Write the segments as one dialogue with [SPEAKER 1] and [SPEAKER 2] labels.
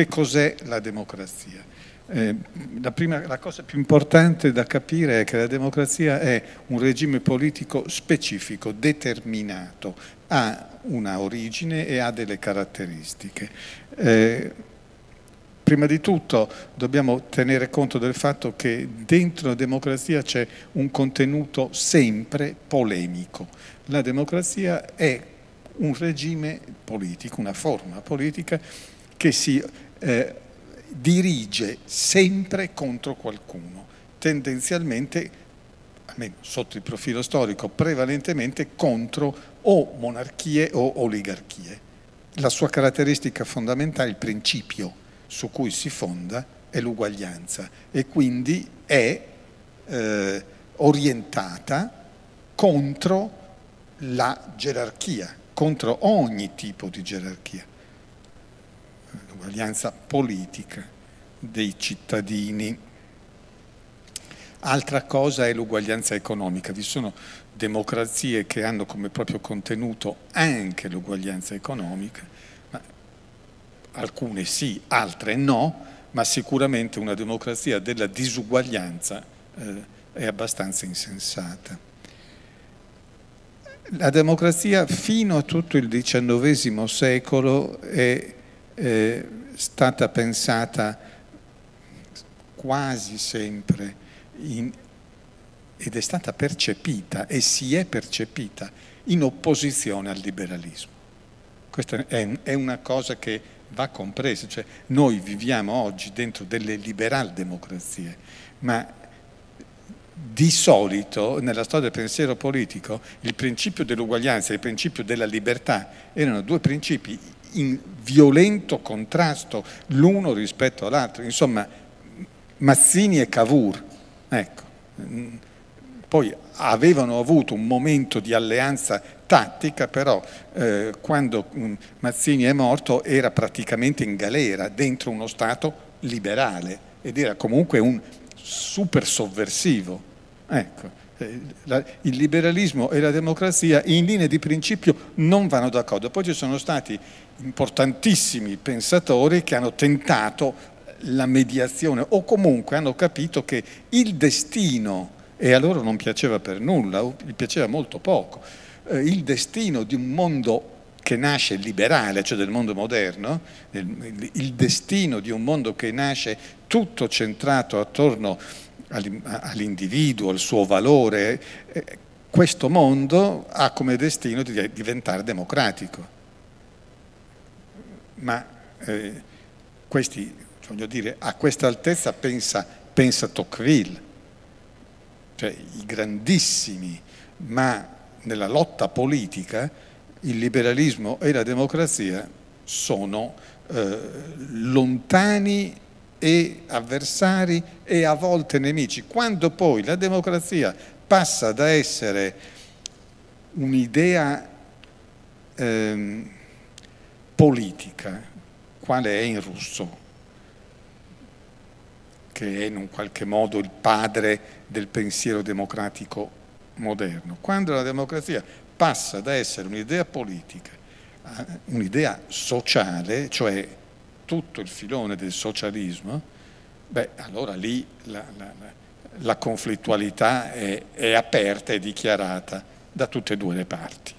[SPEAKER 1] Che cos'è la democrazia? Eh, la, prima, la cosa più importante da capire è che la democrazia è un regime politico specifico, determinato, ha una origine e ha delle caratteristiche. Eh, prima di tutto dobbiamo tenere conto del fatto che dentro la democrazia c'è un contenuto sempre polemico. La democrazia è un regime politico, una forma politica che si eh, dirige sempre contro qualcuno, tendenzialmente, almeno sotto il profilo storico, prevalentemente contro o monarchie o oligarchie. La sua caratteristica fondamentale, il principio su cui si fonda, è l'uguaglianza e quindi è eh, orientata contro la gerarchia, contro ogni tipo di gerarchia l'uguaglianza politica dei cittadini. Altra cosa è l'uguaglianza economica, vi sono democrazie che hanno come proprio contenuto anche l'uguaglianza economica, alcune sì, altre no, ma sicuramente una democrazia della disuguaglianza eh, è abbastanza insensata. La democrazia fino a tutto il XIX secolo è è stata pensata quasi sempre in, ed è stata percepita e si è percepita in opposizione al liberalismo. Questa è, una cosa che va compresa, cioè noi viviamo oggi dentro delle liberal democrazie, ma di solito nella storia del pensiero politico il principio dell'uguaglianza e il principio della libertà erano due principi in violento contrasto l'uno rispetto all'altro, insomma Mazzini e Cavour, ecco. poi avevano avuto un momento di alleanza tattica, però eh, quando mm, Mazzini è morto era praticamente in galera dentro uno Stato liberale ed era comunque un super sovversivo. Ecco. Eh, il liberalismo e la democrazia in linea di principio non vanno d'accordo. Poi ci sono stati importantissimi pensatori che hanno tentato la mediazione o comunque hanno capito che il destino, e a loro non piaceva per nulla, gli piaceva molto poco, eh, il destino di un mondo che nasce liberale, cioè del mondo moderno, il destino di un mondo che nasce tutto centrato attorno a all'individuo, al suo valore, eh, questo mondo ha come destino di diventare democratico. Ma eh, questi, voglio dire, a questa altezza pensa, pensa Tocqueville, cioè i grandissimi, ma nella lotta politica il liberalismo e la democrazia sono eh, lontani e avversari e a volte nemici. Quando poi la democrazia passa da essere un'idea eh, politica, quale è in russo, che è in un qualche modo il padre del pensiero democratico moderno, quando la democrazia passa da essere un'idea politica un'idea sociale, cioè tutto il filone del socialismo, beh, allora lì la, la, la conflittualità è, è aperta e dichiarata da tutte e due le parti.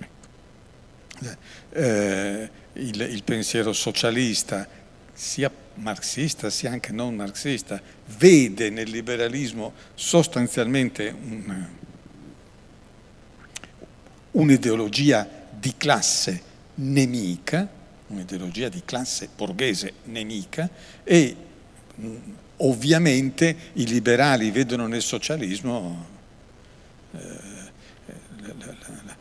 [SPEAKER 1] Ecco. Eh, il, il, pensiero socialista, sia marxista sia anche non marxista, vede nel liberalismo sostanzialmente un, un'ideologia di classe nemica un'ideologia di classe borghese nemica e mh, mm, ovviamente i liberali vedono nel socialismo eh, eh la, la, la,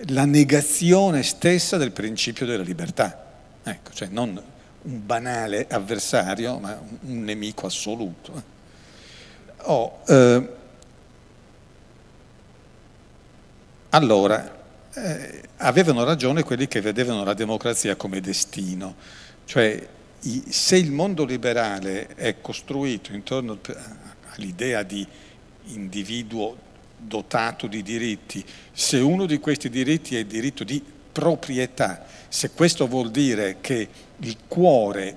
[SPEAKER 1] eh, la, negazione stessa del principio della libertà, ecco, cioè non un banale avversario ma un, un nemico assoluto. Oh, eh, allora, eh, avevano ragione quelli che vedevano la democrazia come destino, cioè i, se il mondo liberale è costruito intorno all'idea di individuo dotato di diritti, se uno di questi diritti è il diritto di proprietà, se questo vuol dire che il cuore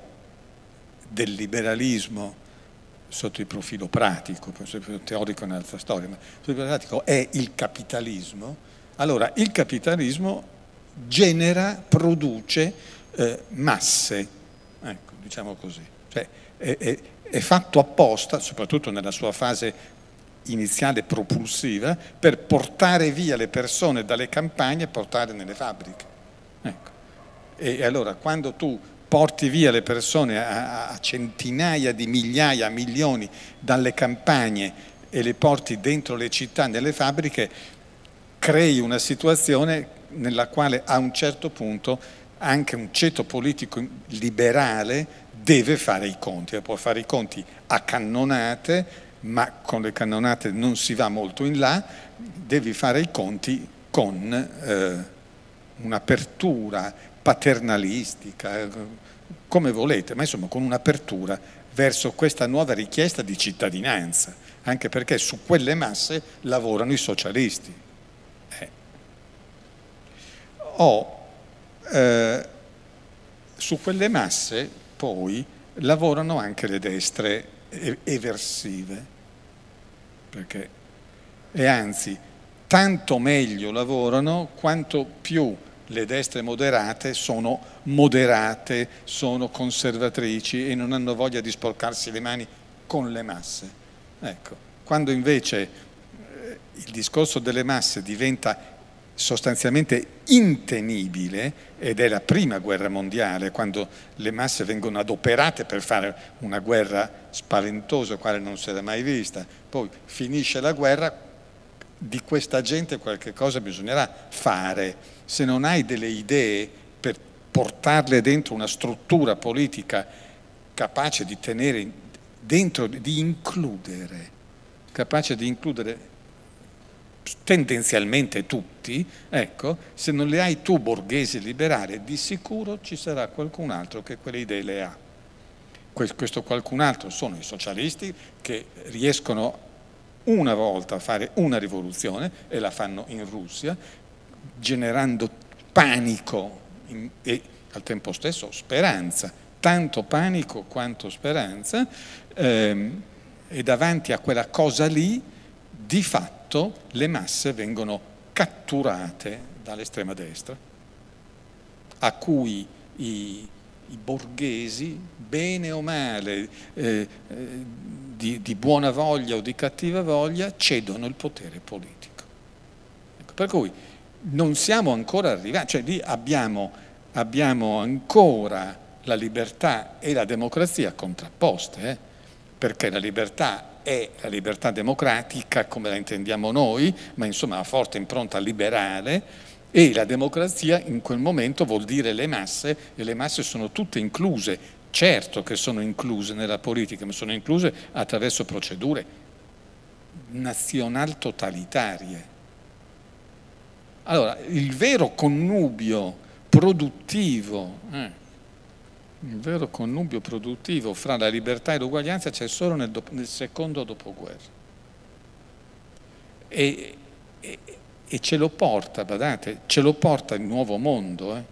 [SPEAKER 1] del liberalismo sotto il profilo pratico, teorico è un'altra storia, ma sotto il profilo pratico è il capitalismo, allora, il capitalismo genera, produce eh, masse, ecco, diciamo così. Cioè, è, è, è fatto apposta, soprattutto nella sua fase iniziale propulsiva, per portare via le persone dalle campagne e portarle nelle fabbriche. Ecco. E allora quando tu porti via le persone a, a, centinaia di migliaia, a milioni dalle campagne e le porti dentro le città, nelle fabbriche, crei una situazione nella quale a un certo punto anche un ceto politico liberale deve fare i conti, può fare i conti a cannonate, ma con le cannonate non si va molto in là, devi fare i conti con eh, un'apertura paternalistica, eh, come volete, ma insomma con un'apertura verso questa nuova richiesta di cittadinanza, anche perché su quelle masse lavorano i socialisti o eh, su quelle masse poi lavorano anche le destre eversive, perché, e anzi tanto meglio lavorano quanto più le destre moderate sono moderate, sono conservatrici e non hanno voglia di sporcarsi le mani con le masse. Ecco, quando invece eh, il discorso delle masse diventa sostanzialmente intenibile ed è la prima guerra mondiale quando le masse vengono adoperate per fare una guerra spaventosa quale non si era mai vista. Poi finisce la guerra, di questa gente qualche cosa bisognerà fare. Se non hai delle idee per portarle dentro una struttura politica capace di tenere dentro, di includere, capace di includere tendenzialmente tutti, ecco, se non le hai tu borghese liberale, di sicuro ci sarà qualcun altro che quelle idee le ha. Questo qualcun altro sono i socialisti che riescono una volta a fare una rivoluzione e la fanno in Russia, generando panico e al tempo stesso speranza, tanto panico quanto speranza, ehm, e davanti a quella cosa lì di fatto le masse vengono catturate dall'estrema destra, a cui i, i borghesi, bene o male, eh, eh, di, di, buona voglia o di cattiva voglia, cedono il potere politico. Ecco, per cui non siamo ancora arrivati, cioè lì abbiamo, abbiamo ancora la libertà e la democrazia contrapposte, eh? perché la libertà è la libertà democratica come la intendiamo noi, ma insomma ha forte impronta liberale e la democrazia in quel momento vuol dire le masse e le masse sono tutte incluse, certo che sono incluse nella politica, ma sono incluse attraverso procedure nazional totalitarie. Allora, il vero connubio produttivo eh, il vero connubio produttivo fra la libertà e l'uguaglianza c'è solo nel, do, nel, secondo dopoguerra. E, e, e, ce lo porta, badate, ce lo porta il nuovo mondo. Eh?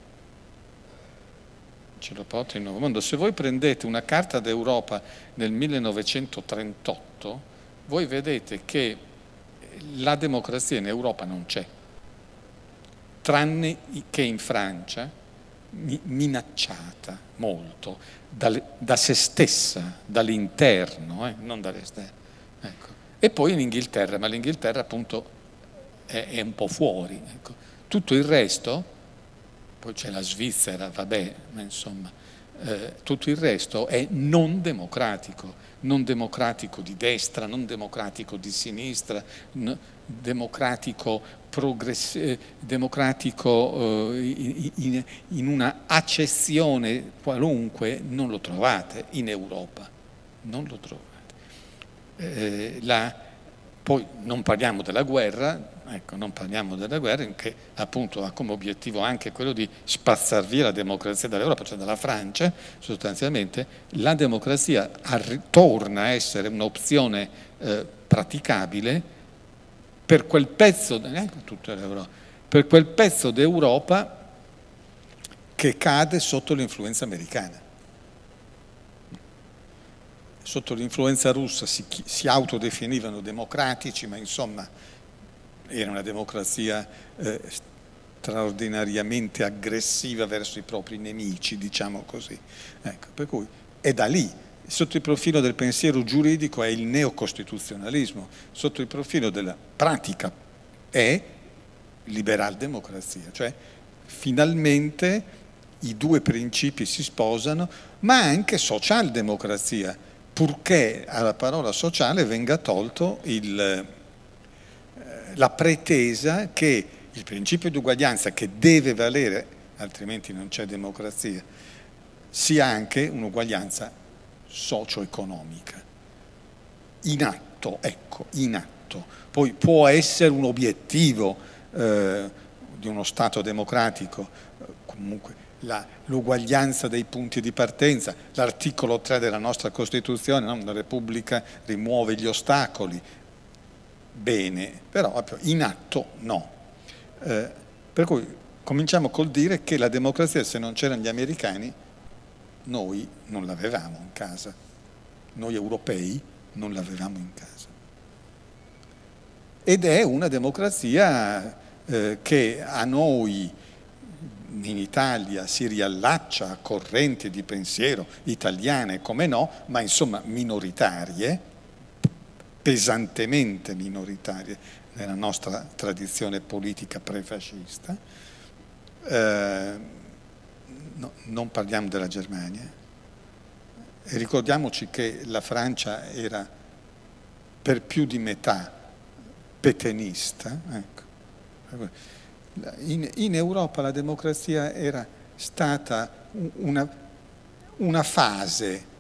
[SPEAKER 1] Ce lo porta il nuovo mondo. Se voi prendete una carta d'Europa nel 1938, voi vedete che la democrazia in Europa non c'è, tranne che in Francia minacciata molto da, da se stessa, dall'interno, eh, non dall'esterno. Ecco. E poi in Inghilterra, ma l'Inghilterra appunto è, è un po' fuori. Ecco. Tutto il resto, poi c'è la Svizzera, vabbè, ma insomma, eh, tutto il resto è non democratico, non democratico di destra, non democratico di sinistra, n- democratico eh, democratico eh, in, in una accessione qualunque non lo trovate in Europa, non lo trovate. Eh, la, poi non parliamo della guerra, ecco, non parliamo della guerra che appunto ha come obiettivo anche quello di spazzar via la democrazia dall'Europa, cioè dalla Francia sostanzialmente, la democrazia torna a essere un'opzione eh, praticabile per quel pezzo, neanche tutta l'Europa, per quel pezzo d'Europa che cade sotto l'influenza americana. Sotto l'influenza russa si, si autodefinivano democratici, ma insomma era una democrazia eh, straordinariamente aggressiva verso i propri nemici, diciamo così. Ecco, per cui è da lì Sotto il profilo del pensiero giuridico è il neocostituzionalismo, sotto il profilo della pratica è liberal democrazia, cioè finalmente i due principi si sposano, ma anche socialdemocrazia, purché alla parola sociale venga tolto il, eh, la pretesa che il principio di uguaglianza che deve valere, altrimenti non c'è democrazia, sia anche un'uguaglianza socio-economiche. In atto, ecco, in atto. Poi può essere un obiettivo eh, di uno Stato democratico, eh, comunque la, l'uguaglianza dei punti di partenza, l'articolo 3 della nostra Costituzione, no? la Repubblica rimuove gli ostacoli, bene, però in atto no. Eh, per cui cominciamo col dire che la democrazia, se non c'erano gli americani, noi non l'avevamo in casa, noi europei non l'avevamo in casa. Ed è una democrazia eh, che a noi in Italia si riallaccia a correnti di pensiero italiane, come no, ma insomma minoritarie, pesantemente minoritarie nella nostra tradizione politica prefascista. Eh, no, non parliamo della Germania, e ricordiamoci che la Francia era per più di metà petenista, ecco. in, in Europa la democrazia era stata una, una fase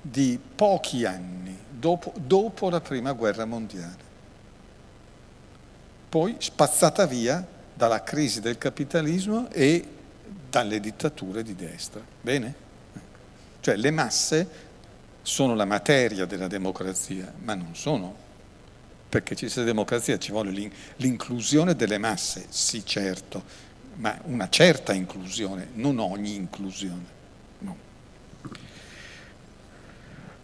[SPEAKER 1] di pochi anni dopo, dopo, la prima guerra mondiale, poi spazzata via dalla crisi del capitalismo e dalle dittature di destra. Bene? Cioè le masse sono la materia della democrazia, ma non sono. Perché ci sia democrazia ci vuole l'inclusione delle masse, sì certo, ma una certa inclusione, non ogni inclusione. No.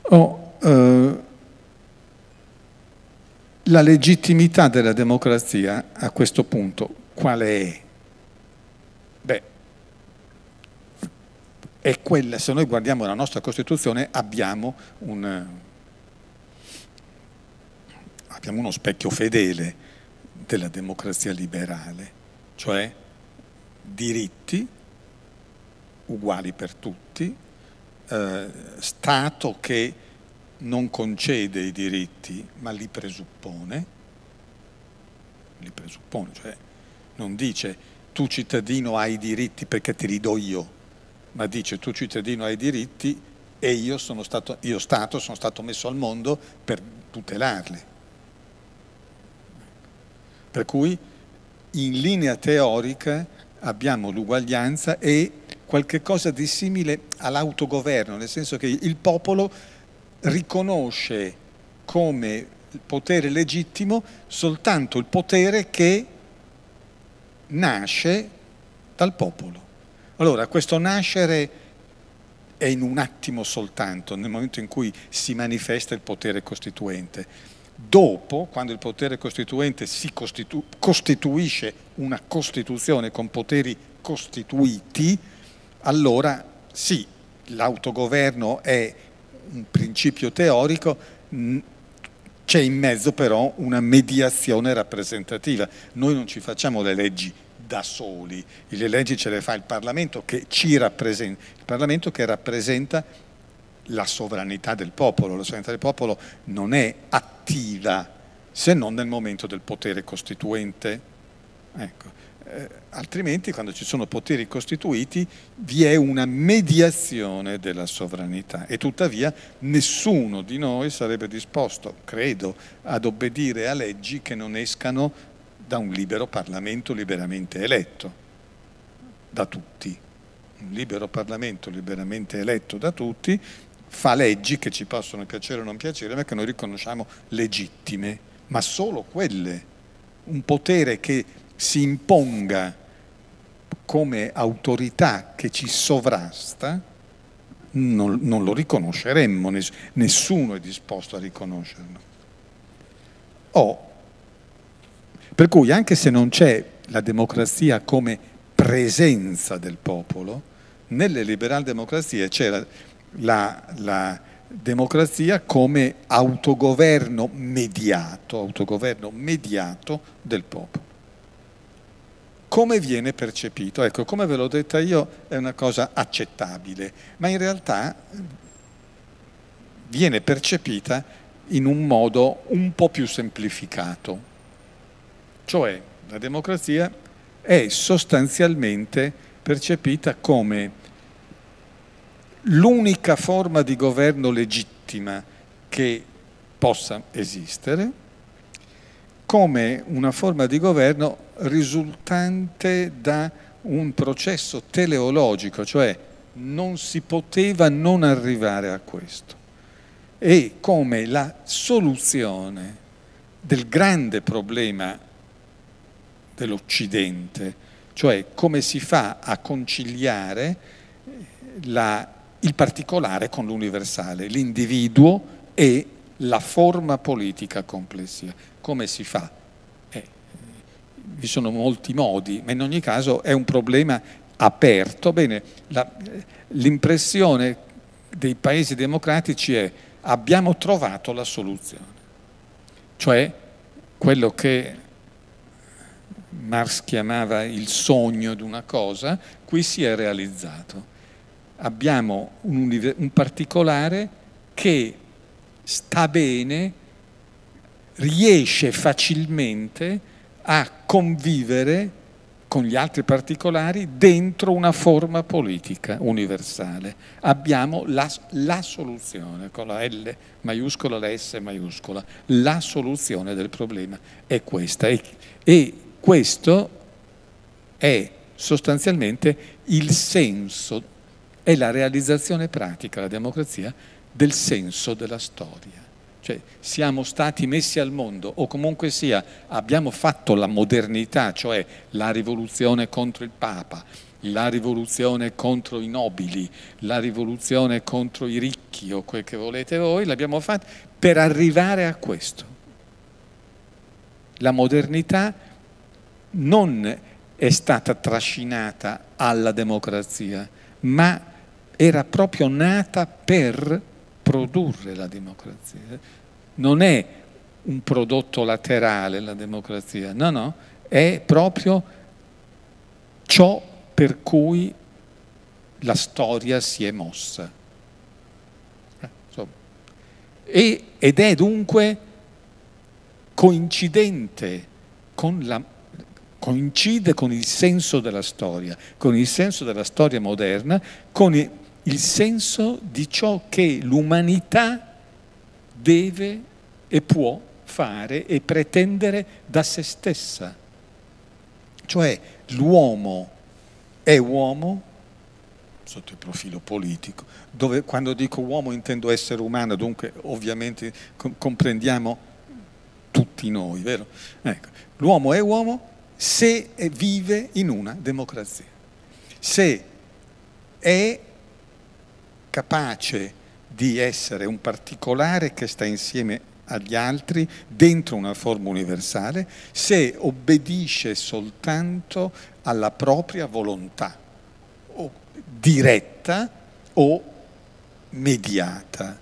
[SPEAKER 1] Oh, eh, la legittimità della democrazia a questo punto quale è? Beh, è quella, se noi guardiamo la nostra Costituzione abbiamo, un, abbiamo uno specchio fedele della democrazia liberale, cioè diritti uguali per tutti, eh, Stato che non concede i diritti ma li presuppone, li presuppone, cioè non dice tu cittadino hai i diritti perché te li do io, ma dice tu cittadino hai diritti e io sono stato, io stato sono stato messo al mondo per tutelarli. Per cui in linea teorica abbiamo l'uguaglianza e qualche cosa di simile all'autogoverno, nel senso che il popolo riconosce come potere legittimo soltanto il potere che nasce dal popolo. Allora, questo nascere è in un attimo soltanto, nel momento in cui si manifesta il potere costituente. Dopo, quando il potere costituente si costitu- costituisce una Costituzione con poteri costituiti, allora sì, l'autogoverno è un principio teorico, c'è in mezzo però una mediazione rappresentativa. Noi non ci facciamo le leggi da soli, le leggi ce le fa il Parlamento che ci rappresenta, il Parlamento che rappresenta la sovranità del popolo, la sovranità del popolo non è attiva se non nel momento del potere costituente. Ecco. Eh, altrimenti quando ci sono poteri costituiti vi è una mediazione della sovranità e tuttavia nessuno di noi sarebbe disposto, credo, ad obbedire a leggi che non escano da un libero Parlamento liberamente eletto da tutti. Un libero Parlamento liberamente eletto da tutti fa leggi che ci possono piacere o non piacere, ma che noi riconosciamo legittime, ma solo quelle. Un potere che si imponga come autorità che ci sovrasta, non, non lo riconosceremmo, nessuno è disposto a riconoscerlo. O per cui anche se non c'è la democrazia come presenza del popolo, nelle liberal democrazie c'è la, la, la democrazia come autogoverno mediato, autogoverno mediato del popolo. Come viene percepito? Ecco, come ve l'ho detta io, è una cosa accettabile, ma in realtà viene percepita in un modo un po' più semplificato, cioè la democrazia è sostanzialmente percepita come l'unica forma di governo legittima che possa esistere, come una forma di governo risultante da un processo teleologico, cioè non si poteva non arrivare a questo, e come la soluzione del grande problema dell'Occidente, cioè come si fa a conciliare eh, la, il particolare con l'universale, l'individuo e la forma politica complessiva. Come si fa? Eh, eh, vi sono molti modi, ma in ogni caso è un problema aperto. Bene, la, eh, l'impressione dei paesi democratici è abbiamo trovato la soluzione, cioè quello che Marx chiamava il sogno di una cosa, qui si è realizzato. Abbiamo un, un particolare che sta bene, riesce facilmente a convivere con gli altri particolari dentro una forma politica universale. Abbiamo la, la, soluzione, con la L maiuscola, la S maiuscola, la soluzione del problema è questa e, e questo è sostanzialmente il senso, è la realizzazione pratica, la democrazia, del senso della storia. Cioè siamo stati messi al mondo o comunque sia abbiamo fatto la modernità, cioè la rivoluzione contro il Papa, la rivoluzione contro i nobili, la rivoluzione contro i ricchi o quel che volete voi, l'abbiamo fatta per arrivare a questo. La modernità non è stata trascinata alla democrazia, ma era proprio nata per produrre la democrazia. Non è un prodotto laterale la democrazia, no, no, è proprio ciò per cui la storia si è mossa. Eh, e, ed è dunque coincidente con la coincide con il senso della storia, con il senso della storia moderna, con il senso di ciò che l'umanità deve e può fare e pretendere da se stessa. Cioè l'uomo è uomo sotto il profilo politico, dove quando dico uomo intendo essere umano, dunque ovviamente comprendiamo tutti noi, vero? Ecco, l'uomo è uomo se vive in una democrazia, se è capace di essere un particolare che sta insieme agli altri dentro una forma universale, se obbedisce soltanto alla propria volontà, o diretta o mediata.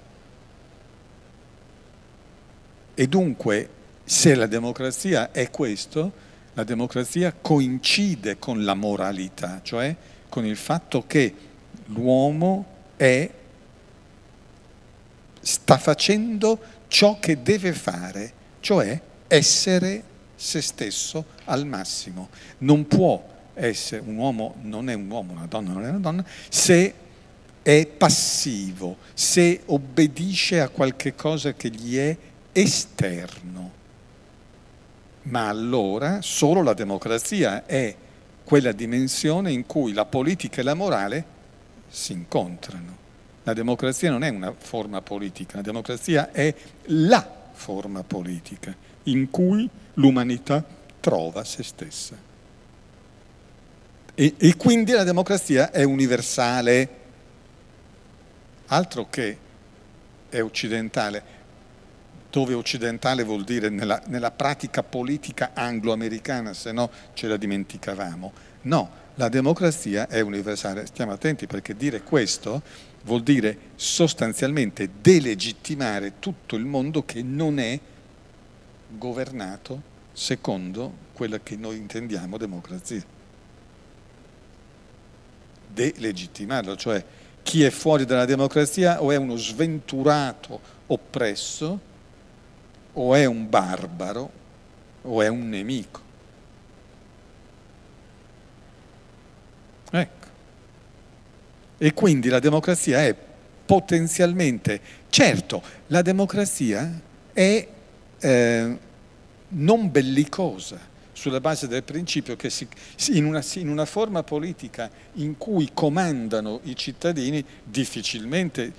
[SPEAKER 1] E dunque, se la democrazia è questo, la democrazia coincide con la moralità, cioè con il fatto che l'uomo è, sta facendo ciò che deve fare, cioè essere se stesso al massimo. Non può essere un uomo, non è un uomo, una donna non è una donna, se è passivo, se obbedisce a qualche cosa che gli è esterno ma allora solo la democrazia è quella dimensione in cui la politica e la morale si incontrano. La democrazia non è una forma politica, la democrazia è la forma politica in cui l'umanità trova se stessa. E, e quindi la democrazia è universale, altro che è occidentale dove occidentale vuol dire nella, nella pratica politica anglo-americana, se no ce la dimenticavamo. No, la democrazia è universale. Stiamo attenti perché dire questo vuol dire sostanzialmente delegittimare tutto il mondo che non è governato secondo quella che noi intendiamo democrazia. Delegittimarlo, cioè chi è fuori dalla democrazia o è uno sventurato oppresso o è un barbaro o è un nemico. Ecco. E quindi la democrazia è potenzialmente, certo, la democrazia è eh, non bellicosa sulla base del principio che si, in, una, in una forma politica in cui comandano i cittadini difficilmente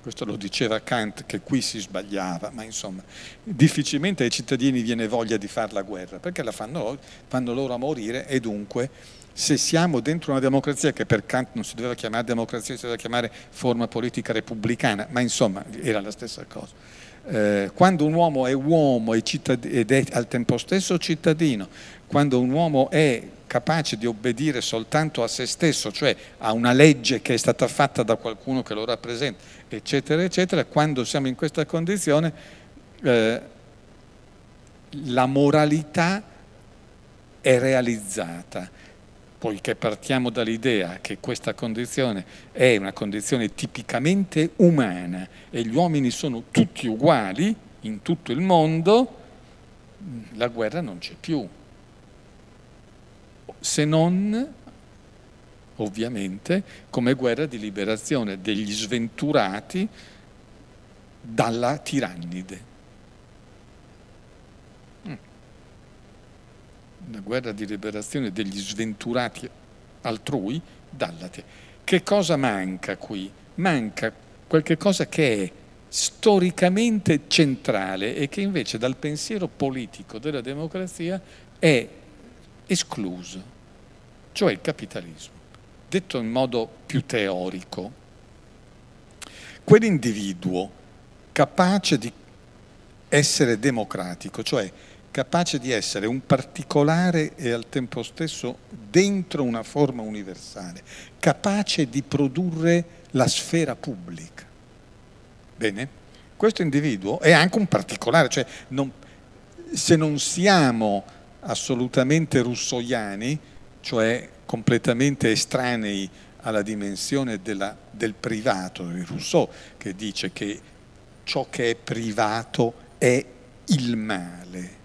[SPEAKER 1] questo lo diceva Kant che qui si sbagliava, ma insomma, difficilmente ai cittadini viene voglia di fare la guerra, perché la fanno, fanno loro a morire e dunque se siamo dentro una democrazia che per Kant non si doveva chiamare democrazia, si doveva chiamare forma politica repubblicana, ma insomma era la stessa cosa. Eh, quando un uomo è uomo ed è al tempo stesso cittadino, quando un uomo è capace di obbedire soltanto a se stesso, cioè a una legge che è stata fatta da qualcuno che lo rappresenta, eccetera, eccetera, quando siamo in questa condizione eh, la moralità è realizzata, poiché partiamo dall'idea che questa condizione è una condizione tipicamente umana e gli uomini sono tutti uguali in tutto il mondo, la guerra non c'è più se non ovviamente come guerra di liberazione degli sventurati dalla tirannide. Mm. Una guerra di liberazione degli sventurati altrui dalla tirannide. Che cosa manca qui? Manca qualche cosa che è storicamente centrale e che invece dal pensiero politico della democrazia è escluso, cioè il capitalismo. Detto in modo più teorico, quell'individuo capace di essere democratico, cioè capace di essere un particolare e al tempo stesso dentro una forma universale, capace di produrre la sfera pubblica. Bene? Questo individuo è anche un particolare, cioè non, se non siamo assolutamente russoiani, cioè completamente estranei alla dimensione della, del privato di Rousseau, che dice che ciò che è privato è il male.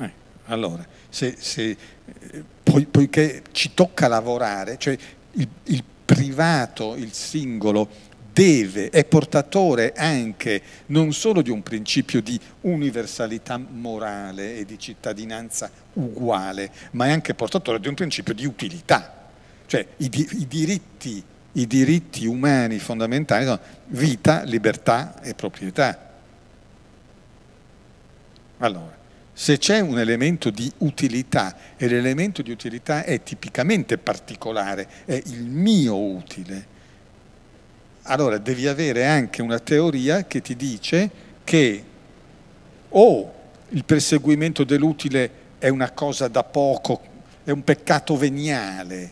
[SPEAKER 1] Eh, allora, se, se, eh, poi, poiché ci tocca lavorare, cioè il, il privato, il singolo, deve, è portatore anche non solo di un principio di universalità morale e di cittadinanza uguale, ma è anche portatore di un principio di utilità, cioè i, di, i diritti i diritti umani fondamentali sono vita, libertà e proprietà. Allora, se c'è un elemento di utilità e l'elemento di utilità è tipicamente particolare, è il mio utile, allora devi avere anche una teoria che ti dice che o il perseguimento dell'utile è una cosa da poco, è un peccato veniale,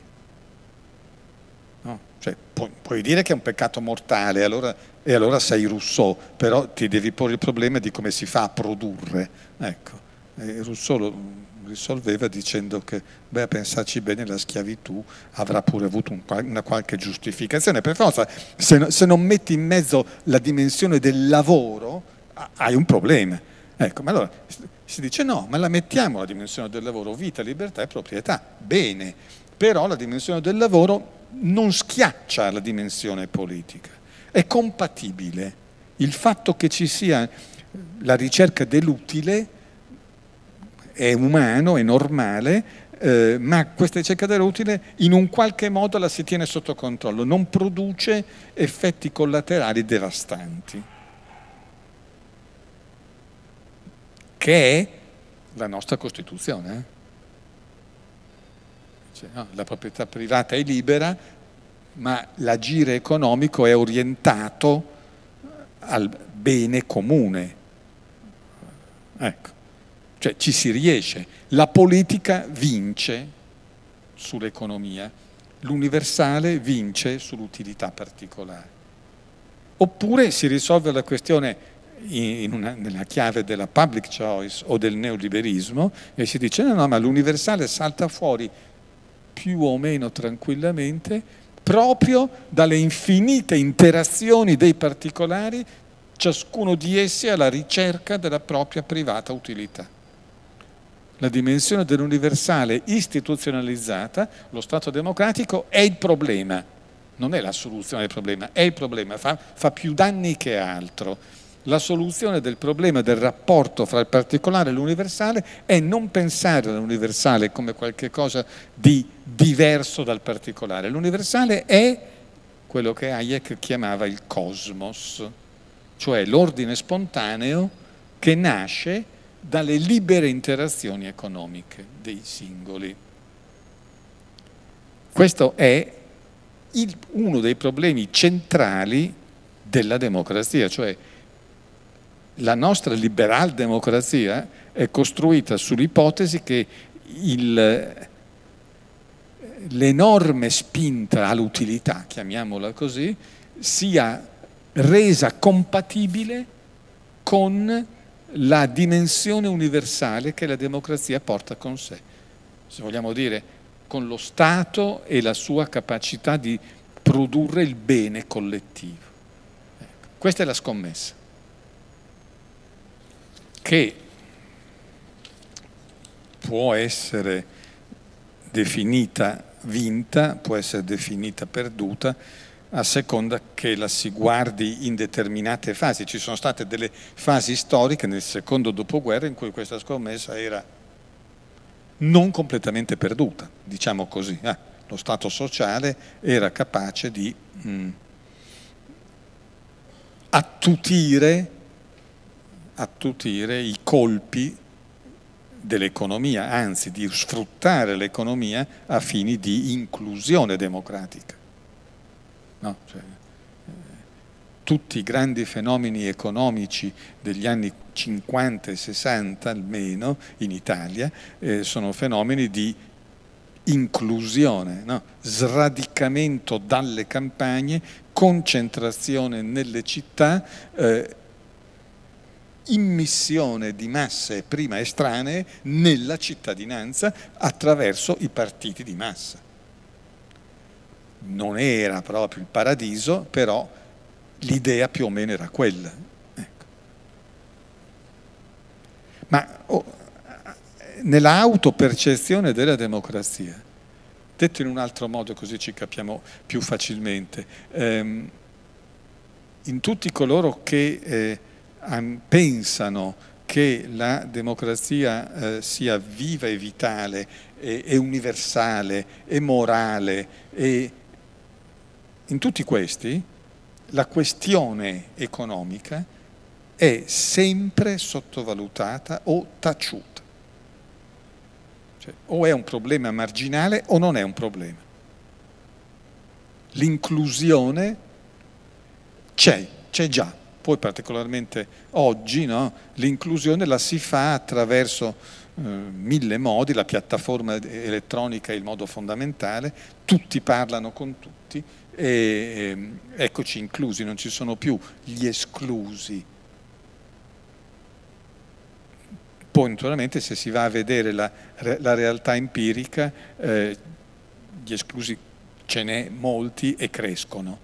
[SPEAKER 1] no? cioè, pu- puoi dire che è un peccato mortale allora, e allora sei Rousseau, però ti devi porre il problema di come si fa a produrre. Ecco, eh, Rousseau lo, risolveva dicendo che, beh, a pensarci bene, la schiavitù avrà pure avuto un, una qualche giustificazione. Per forza, se, se, non metti in mezzo la dimensione del lavoro, hai un problema. Ecco, ma allora si dice no, ma la mettiamo la dimensione del lavoro, vita, libertà e proprietà. Bene, però la dimensione del lavoro non schiaccia la dimensione politica, è compatibile. Il fatto che ci sia la ricerca dell'utile è umano, è normale, eh, ma questa ricerca dell'utile in un qualche modo la si tiene sotto controllo, non produce effetti collaterali devastanti, che è la nostra Costituzione. Eh? Cioè, no, la proprietà privata è libera, ma l'agire economico è orientato al bene comune. Ecco. Cioè ci si riesce. La politica vince sull'economia, l'universale vince sull'utilità particolare. Oppure si risolve la questione una, nella chiave della public choice o del neoliberismo e si dice no, no, ma l'universale salta fuori più o meno tranquillamente proprio dalle infinite interazioni dei particolari, ciascuno di essi alla ricerca della propria privata utilità. La dimensione dell'universale istituzionalizzata, lo Stato democratico, è il problema, non è la soluzione del problema, è il problema, fa, fa più danni che altro. La soluzione del problema del rapporto fra il particolare e l'universale è non pensare all'universale come qualcosa di diverso dal particolare. L'universale è quello che Hayek chiamava il cosmos, cioè l'ordine spontaneo che nasce dalle libere interazioni economiche dei singoli. Questo è il, uno dei problemi centrali della democrazia, cioè la nostra liberal democrazia è costruita sull'ipotesi che il, l'enorme spinta all'utilità, chiamiamola così, sia resa compatibile con la dimensione universale che la democrazia porta con sé, se vogliamo dire con lo Stato e la sua capacità di produrre il bene collettivo. Ecco, questa è la scommessa, che può essere definita vinta, può essere definita perduta, a seconda che la si guardi in determinate fasi. Ci sono state delle fasi storiche nel secondo dopoguerra in cui questa scommessa era non completamente perduta, diciamo così. Ah, lo Stato sociale era capace di mh, mm, attutire, attutire i colpi dell'economia, anzi di sfruttare l'economia a fini di inclusione democratica. No? Cioè, eh, tutti i grandi fenomeni economici degli anni 50 e 60 almeno in Italia eh, sono fenomeni di inclusione, no? sradicamento dalle campagne, concentrazione nelle città, eh, immissione di masse prima estranee nella cittadinanza attraverso i partiti di massa non era proprio il paradiso, però l'idea più o meno era quella. Ecco. Ma oh, nell'autopercezione della democrazia, detto in un altro modo così ci capiamo più facilmente, ehm, in tutti coloro che eh, pensano che la democrazia eh, sia viva e vitale e, e universale e morale e in tutti questi la questione economica è sempre sottovalutata o taciuta. Cioè, o è un problema marginale o non è un problema. L'inclusione c'è, c'è già. Poi particolarmente oggi no, l'inclusione la si fa attraverso eh, mille modi, la piattaforma elettronica è il modo fondamentale, tutti parlano con tutti, e, ehm, eccoci inclusi, non ci sono più gli esclusi. Poi naturalmente se si va a vedere la, la realtà empirica, eh, gli esclusi ce n'è molti e crescono.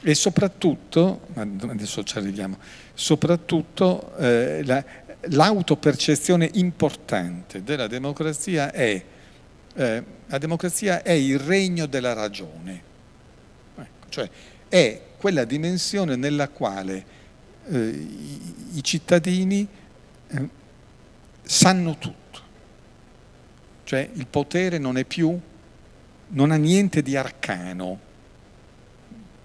[SPEAKER 1] E soprattutto, adesso ci arriviamo, soprattutto eh, la, l'autopercezione importante della democrazia è eh, la democrazia è il regno della ragione cioè è quella dimensione nella quale eh, i, i, cittadini eh, sanno tutto, cioè il potere non è più, non ha niente di arcano,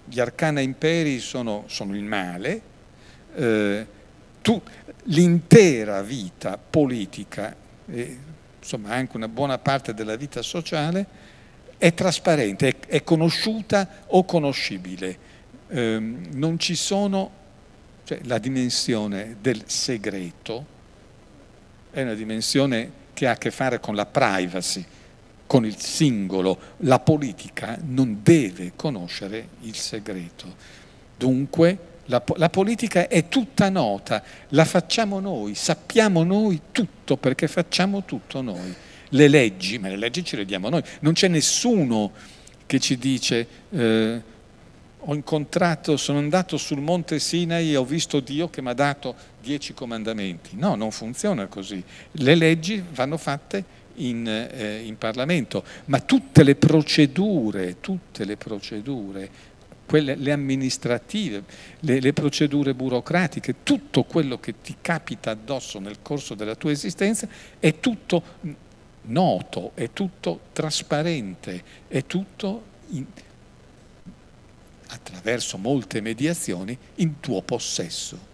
[SPEAKER 1] gli arcana imperi sono, sono il male, eh, tu, l'intera vita politica, e insomma anche una buona parte della vita sociale, è trasparente, è, conosciuta o conoscibile. Eh, non ci sono, cioè, la dimensione del segreto è una dimensione che ha a che fare con la privacy, con il singolo. La politica non deve conoscere il segreto. Dunque la, la politica è tutta nota, la facciamo noi, sappiamo noi tutto perché facciamo tutto noi le leggi, ma le leggi ce le diamo noi, non c'è nessuno che ci dice eh, ho incontrato, sono andato sul monte Sinai e ho visto Dio che mi ha dato dieci comandamenti. No, non funziona così. Le leggi vanno fatte in, eh, in Parlamento, ma tutte le procedure, tutte le procedure quelle, le amministrative, le, le, procedure burocratiche, tutto quello che ti capita addosso nel corso della tua esistenza è tutto noto, è tutto trasparente, è tutto in, attraverso molte mediazioni in tuo possesso.